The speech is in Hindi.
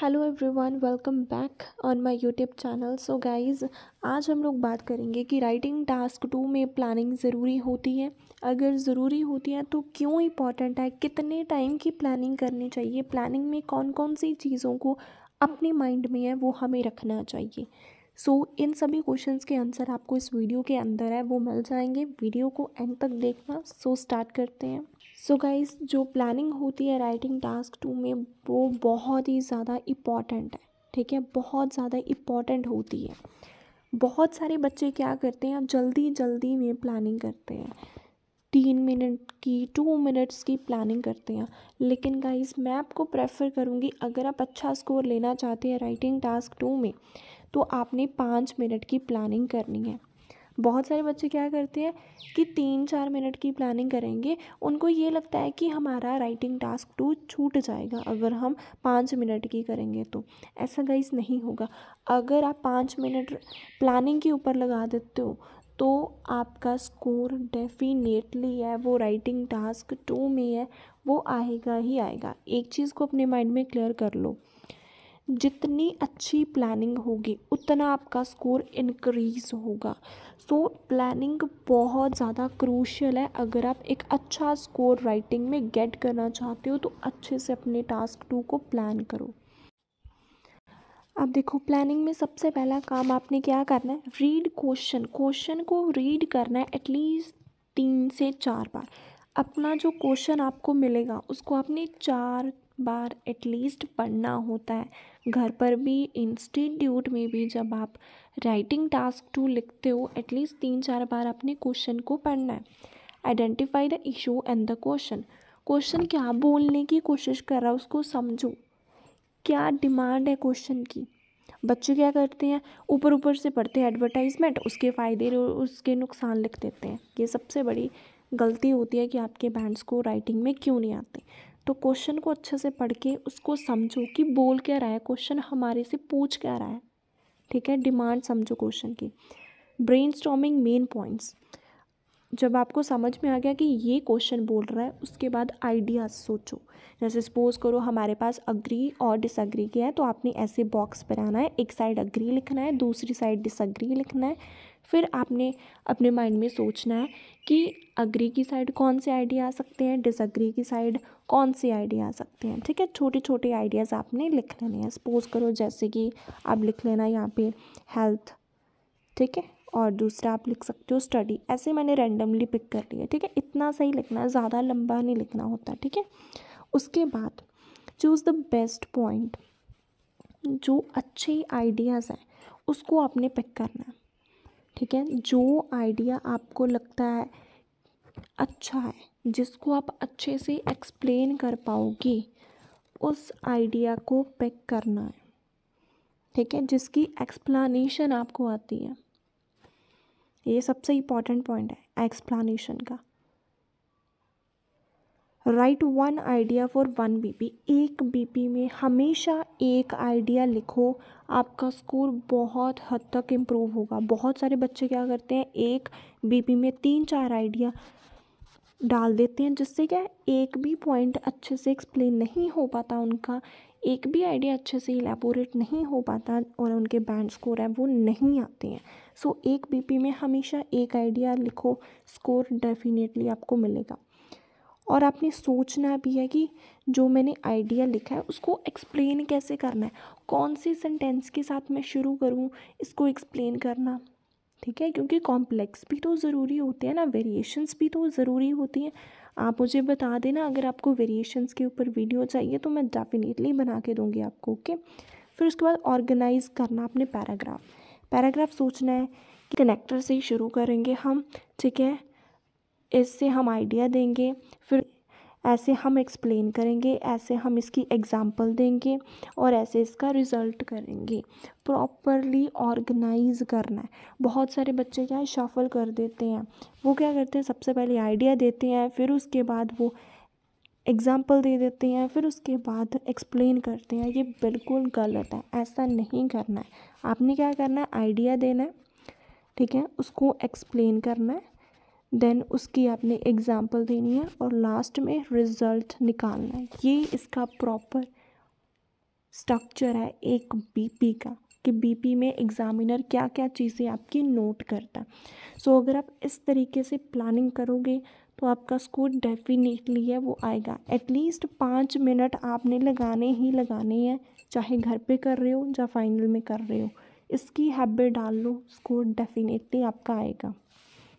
hello everyone welcome back on my YouTube channel so guys आज हम लोग बात करेंगे कि राइटिंग टास्क टू में प्लानिंग ज़रूरी होती है अगर ज़रूरी होती है तो क्यों इम्पॉर्टेंट है कितने टाइम की प्लानिंग करनी चाहिए प्लानिंग में कौन कौन सी चीज़ों को अपने माइंड में है वो हमें रखना चाहिए सो so, इन सभी क्वेश्चन के आंसर आपको इस वीडियो के अंदर है वो मिल जाएंगे वीडियो को एंड तक देखना सो so, स्टार्ट करते हैं सो so जो प्लानिंग होती है राइटिंग टास्क टू में वो बहुत ही ज़्यादा इम्पॉर्टेंट है ठीक है बहुत ज़्यादा इम्पॉर्टेंट होती है बहुत सारे बच्चे क्या करते हैं जल्दी जल्दी में प्लानिंग करते हैं तीन मिनट की टू मिनट्स की प्लानिंग करते हैं लेकिन गाइज़ मैं आपको प्रेफर करूँगी अगर आप अच्छा स्कोर लेना चाहते हैं राइटिंग टास्क टू में तो आपने पाँच मिनट की प्लानिंग करनी है बहुत सारे बच्चे क्या करते हैं कि तीन चार मिनट की प्लानिंग करेंगे उनको ये लगता है कि हमारा राइटिंग टास्क टू छूट जाएगा अगर हम पाँच मिनट की करेंगे तो ऐसा गाइस नहीं होगा अगर आप पाँच मिनट प्लानिंग के ऊपर लगा देते हो तो आपका स्कोर डेफिनेटली है वो राइटिंग टास्क टू में है वो आएगा ही आएगा एक चीज़ को अपने माइंड में क्लियर कर लो जितनी अच्छी प्लानिंग होगी उतना आपका स्कोर इनक्रीज़ होगा सो so, प्लानिंग बहुत ज़्यादा क्रूशियल है अगर आप एक अच्छा स्कोर राइटिंग में गेट करना चाहते हो तो अच्छे से अपने टास्क टू को प्लान करो अब देखो प्लानिंग में सबसे पहला काम आपने क्या करना है रीड क्वेश्चन क्वेश्चन को रीड करना है एटलीस्ट तीन से चार बार अपना जो क्वेश्चन आपको मिलेगा उसको आपने चार बार एटलीस्ट पढ़ना होता है घर पर भी इंस्टीट्यूट में भी जब आप राइटिंग टास्क टू लिखते हो एटलीस्ट तीन चार बार अपने क्वेश्चन को पढ़ना है identify the issue and the question question क्या बोलने की कोशिश कर रहा है उसको समझो क्या डिमांड है क्वेश्चन की बच्चे क्या करते हैं ऊपर ऊपर से पढ़ते हैं एडवर्टाइजमेंट उसके फ़ायदे और उसके नुकसान लिख देते हैं ये सबसे बड़ी गलती होती है कि आपके बैंड्स को राइटिंग में क्यों नहीं आते तो क्वेश्चन को अच्छे से पढ़ के उसको समझो कि बोल क्या रहा है क्वेश्चन हमारे से पूछ क्या रहा है ठीक है डिमांड समझो क्वेश्चन की ब्रेन स्टॉमिंग मेन पॉइंट्स जब आपको समझ में आ गया कि ये क्वेश्चन बोल रहा है उसके बाद आइडियाज़ सोचो जैसे सपोज करो हमारे पास अग्री और डिसअग्री के हैं तो आपने ऐसे बॉक्स बनाना है एक साइड अग्री लिखना है दूसरी साइड डिसअग्री लिखना है फिर आपने अपने माइंड में सोचना है कि अग्री की साइड कौन से आइडिया आ सकते हैं डिसअग्री की साइड कौन से आइडिया आ सकते हैं ठीक है छोटे छोटे आइडियाज़ आपने लिख लेने हैं सपोज़ करो जैसे कि आप लिख लेना यहाँ पे हेल्थ ठीक है और दूसरा आप लिख सकते हो स्टडी ऐसे मैंने रैंडमली पिक कर लिया ठीक है इतना सही लिखना है ज़्यादा लंबा नहीं लिखना होता ठीक है उसके बाद चूज़ द बेस्ट पॉइंट जो अच्छे आइडियाज़ हैं उसको आपने पिक करना है ठीक है जो आइडिया आपको लगता है अच्छा है जिसको आप अच्छे से एक्सप्लेन कर पाओगे उस आइडिया को पिक करना है ठीक है जिसकी एक्सप्लानीशन आपको आती है ये सबसे इम्पॉर्टेंट पॉइंट है एक्सप्लानेशन का write one idea for one BP एक बीपी में हमेशा एक आइडिया लिखो आपका स्कोर बहुत हद तक इम्प्रूव होगा बहुत सारे बच्चे क्या करते हैं एक बीपी में तीन चार आइडिया डाल देते हैं जिससे क्या एक भी पॉइंट अच्छे से एक्सप्लेन नहीं हो पाता उनका एक भी आइडिया अच्छे से इलेबोरेट नहीं हो पाता और उनके बैंड स्कोर है वो नहीं आते हैं सो so, एक बीपी में हमेशा एक आइडिया लिखो स्कोर डेफिनेटली आपको मिलेगा और आपने सोचना भी है कि जो मैंने आइडिया लिखा है उसको एक्सप्लेन कैसे करना है कौन सी सेंटेंस के साथ मैं शुरू करूँ इसको एक्सप्लेन करना ठीक है क्योंकि कॉम्प्लेक्स भी तो ज़रूरी होते हैं ना वेरिएशंस भी तो ज़रूरी होती हैं आप मुझे बता देना अगर आपको वेरिएशंस के ऊपर वीडियो चाहिए तो मैं डेफिनेटली बना के दूँगी आपको ओके फिर उसके बाद ऑर्गेनाइज़ करना अपने पैराग्राफ पैराग्राफ सोचना है कि कनेक्टर से ही शुरू करेंगे हम ठीक है इससे हम आइडिया देंगे फिर ऐसे हम एक्सप्लेन करेंगे ऐसे हम इसकी एग्ज़ाम्पल देंगे और ऐसे इसका रिज़ल्ट करेंगे प्रॉपरली ऑर्गेनाइज करना है बहुत सारे बच्चे क्या है शफल कर देते हैं वो क्या करते हैं सबसे पहले आइडिया देते हैं फिर उसके बाद वो एग्ज़ाम्पल दे देते हैं फिर उसके बाद एक्सप्लेन करते हैं ये बिल्कुल गलत है ऐसा नहीं करना है आपने क्या करना है आइडिया देना है ठीक है उसको एक्सप्लेन करना है देन उसकी आपने एग्ज़ाम्पल देनी है और लास्ट में रिज़ल्ट निकालना है ये इसका प्रॉपर स्ट्रक्चर है एक बीपी का कि बीपी में एग्ज़ामिनर क्या क्या चीज़ें आपकी नोट करता है so, सो अगर आप इस तरीके से प्लानिंग करोगे तो आपका स्कोर डेफिनेटली है वो आएगा एटलीस्ट पाँच मिनट आपने लगाने ही लगाने हैं चाहे घर पे कर रहे हो या फाइनल में कर रहे हो इसकी हैबिट डाल लो स्कोर डेफिनेटली आपका आएगा